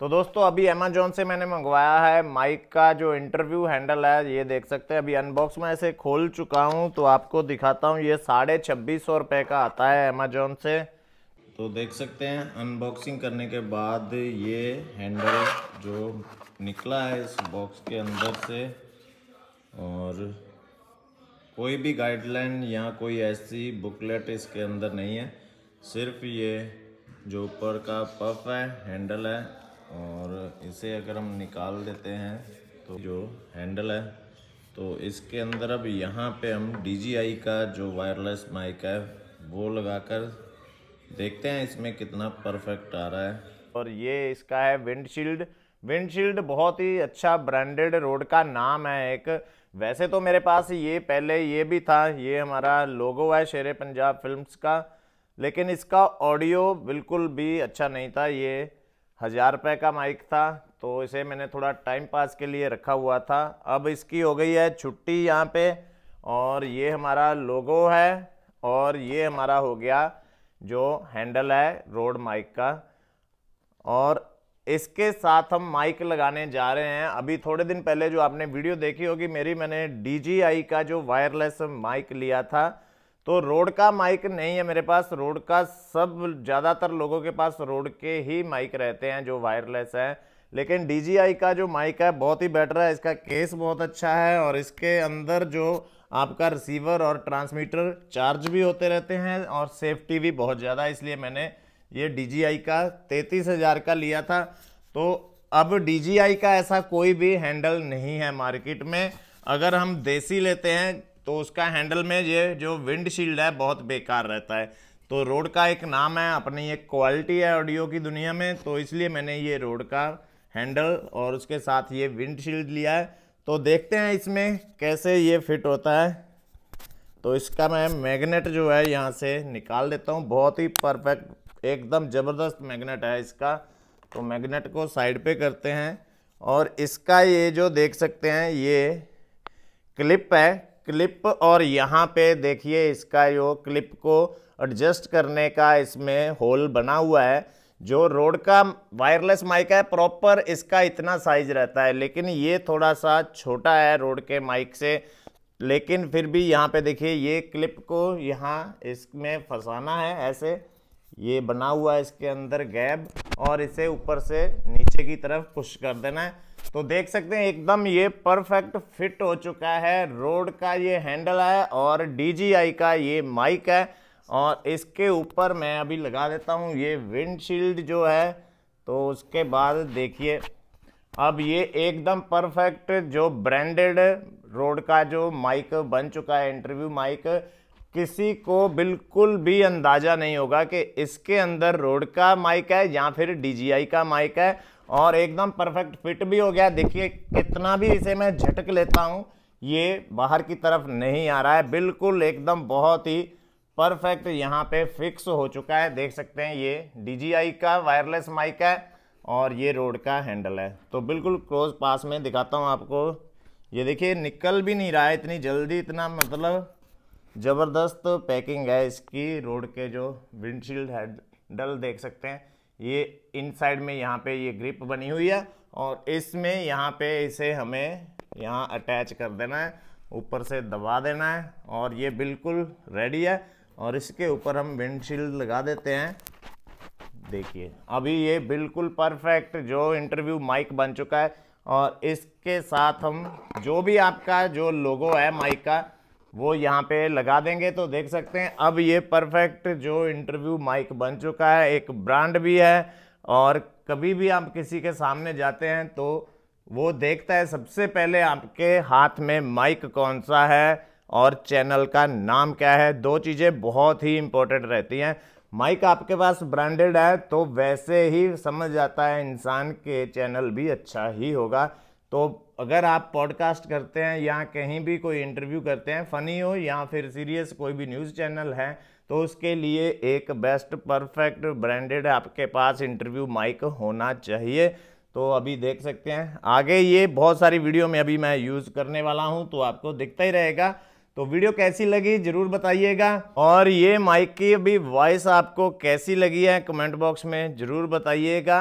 तो दोस्तों अभी अमेजोन से मैंने मंगवाया है माइक का जो इंटरव्यू हैंडल है ये देख सकते हैं अभी अनबॉक्स में ऐसे खोल चुका हूँ तो आपको दिखाता हूँ ये साढ़े छब्बीस सौ रुपये का आता है अमेजोन से तो देख सकते हैं अनबॉक्सिंग करने के बाद ये हैंडल जो निकला है इस बॉक्स के अंदर से और कोई भी गाइडलाइन या कोई ऐसी बुकलेट इसके अंदर नहीं है सिर्फ ये जो ऊपर का पफ है हैंडल है और इसे अगर हम निकाल देते हैं तो जो हैंडल है तो इसके अंदर अब यहाँ पे हम डी का जो वायरलेस माइक है वो लगाकर देखते हैं इसमें कितना परफेक्ट आ रहा है और ये इसका है विंडशील्ड विंडशील्ड बहुत ही अच्छा ब्रांडेड रोड का नाम है एक वैसे तो मेरे पास ये पहले ये भी था ये हमारा लोगो है शेर पंजाब फिल्म्स का लेकिन इसका ऑडियो बिल्कुल भी अच्छा नहीं था ये हज़ार रुपये का माइक था तो इसे मैंने थोड़ा टाइम पास के लिए रखा हुआ था अब इसकी हो गई है छुट्टी यहाँ पे और ये हमारा लोगो है और ये हमारा हो गया जो हैंडल है रोड माइक का और इसके साथ हम माइक लगाने जा रहे हैं अभी थोड़े दिन पहले जो आपने वीडियो देखी होगी मेरी मैंने डी का जो वायरलेस माइक लिया था तो रोड का माइक नहीं है मेरे पास रोड का सब ज़्यादातर लोगों के पास रोड के ही माइक रहते हैं जो वायरलेस हैं लेकिन डी का जो माइक है बहुत ही बेटर है इसका केस बहुत अच्छा है और इसके अंदर जो आपका रिसीवर और ट्रांसमीटर चार्ज भी होते रहते हैं और सेफ्टी भी बहुत ज़्यादा इसलिए मैंने ये डी का तैंतीस हज़ार का लिया था तो अब डी का ऐसा कोई भी हैंडल नहीं है मार्केट में अगर हम देसी लेते हैं तो उसका हैंडल में ये जो विंडशील्ड है बहुत बेकार रहता है तो रोड का एक नाम है अपनी एक क्वालिटी है ऑडियो की दुनिया में तो इसलिए मैंने ये रोड का हैंडल और उसके साथ ये विंडशील्ड लिया है तो देखते हैं इसमें कैसे ये फिट होता है तो इसका मैं मैग्नेट जो है यहाँ से निकाल देता हूँ बहुत ही परफेक्ट एकदम ज़बरदस्त मैग्नेट है इसका तो मैग्नेट को साइड पे करते हैं और इसका ये जो देख सकते हैं ये क्लिप है क्लिप और यहाँ पे देखिए इसका जो क्लिप को एडजस्ट करने का इसमें होल बना हुआ है जो रोड का वायरलेस माइक है प्रॉपर इसका इतना साइज रहता है लेकिन ये थोड़ा सा छोटा है रोड के माइक से लेकिन फिर भी यहाँ पे देखिए ये क्लिप को यहाँ इसमें फंसाना है ऐसे ये बना हुआ है इसके अंदर गैब और इसे ऊपर से नीचे की तरफ पुश कर देना है तो देख सकते हैं एकदम ये परफेक्ट फिट हो चुका है रोड का ये हैंडल है और डीजीआई का ये माइक है और इसके ऊपर मैं अभी लगा देता हूँ ये विंडशील्ड जो है तो उसके बाद देखिए अब ये एकदम परफेक्ट जो ब्रांडेड रोड का जो माइक बन चुका है इंटरव्यू माइक किसी को बिल्कुल भी अंदाज़ा नहीं होगा कि इसके अंदर रोड का माइक है या फिर डीजीआई का माइक है और एकदम परफेक्ट फिट भी हो गया देखिए कितना भी इसे मैं झटक लेता हूँ ये बाहर की तरफ नहीं आ रहा है बिल्कुल एकदम बहुत ही परफेक्ट यहाँ पे फिक्स हो चुका है देख सकते हैं ये डीजीआई का वायरलेस माइक है और ये रोड का हैंडल है तो बिल्कुल क्लोज पास में दिखाता हूँ आपको ये देखिए निकल भी नहीं रहा है इतनी जल्दी इतना मतलब ज़बरदस्त पैकिंग है इसकी रोड के जो विंडशील्ड है डल देख सकते हैं ये इन साइड में यहाँ पे ये ग्रिप बनी हुई है और इसमें यहाँ पे इसे हमें यहाँ अटैच कर देना है ऊपर से दबा देना है और ये बिल्कुल रेडी है और इसके ऊपर हम विंडशील्ड लगा देते हैं देखिए अभी ये बिल्कुल परफेक्ट जो इंटरव्यू माइक बन चुका है और इसके साथ हम जो भी आपका जो लोगो है माइक का वो यहाँ पे लगा देंगे तो देख सकते हैं अब ये परफेक्ट जो इंटरव्यू माइक बन चुका है एक ब्रांड भी है और कभी भी आप किसी के सामने जाते हैं तो वो देखता है सबसे पहले आपके हाथ में माइक कौन सा है और चैनल का नाम क्या है दो चीज़ें बहुत ही इम्पोर्टेंट रहती हैं माइक आपके पास ब्रांडेड है तो वैसे ही समझ जाता है इंसान के चैनल भी अच्छा ही होगा तो अगर आप पॉडकास्ट करते हैं या कहीं भी कोई इंटरव्यू करते हैं फ़नी हो या फिर सीरियस कोई भी न्यूज़ चैनल है तो उसके लिए एक बेस्ट परफेक्ट ब्रांडेड आपके पास इंटरव्यू माइक होना चाहिए तो अभी देख सकते हैं आगे ये बहुत सारी वीडियो में अभी मैं यूज़ करने वाला हूँ तो आपको दिखता ही रहेगा तो वीडियो कैसी लगी ज़रूर बताइएगा और ये माइक की भी वॉइस आपको कैसी लगी है कमेंट बॉक्स में ज़रूर बताइएगा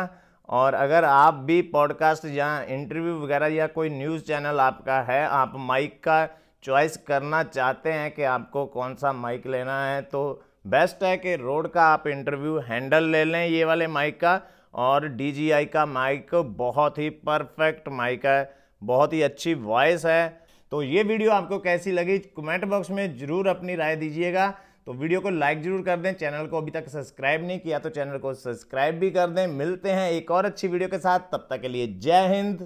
और अगर आप भी पॉडकास्ट या इंटरव्यू वगैरह या कोई न्यूज़ चैनल आपका है आप माइक का चॉइस करना चाहते हैं कि आपको कौन सा माइक लेना है तो बेस्ट है कि रोड का आप इंटरव्यू हैंडल ले लें ये वाले माइक का और डी का माइक बहुत ही परफेक्ट माइक है बहुत ही अच्छी वॉइस है तो ये वीडियो आपको कैसी लगी कमेंट बॉक्स में ज़रूर अपनी राय दीजिएगा तो वीडियो को लाइक जरूर कर दें चैनल को अभी तक सब्सक्राइब नहीं किया तो चैनल को सब्सक्राइब भी कर दें मिलते हैं एक और अच्छी वीडियो के साथ तब तक के लिए जय हिंद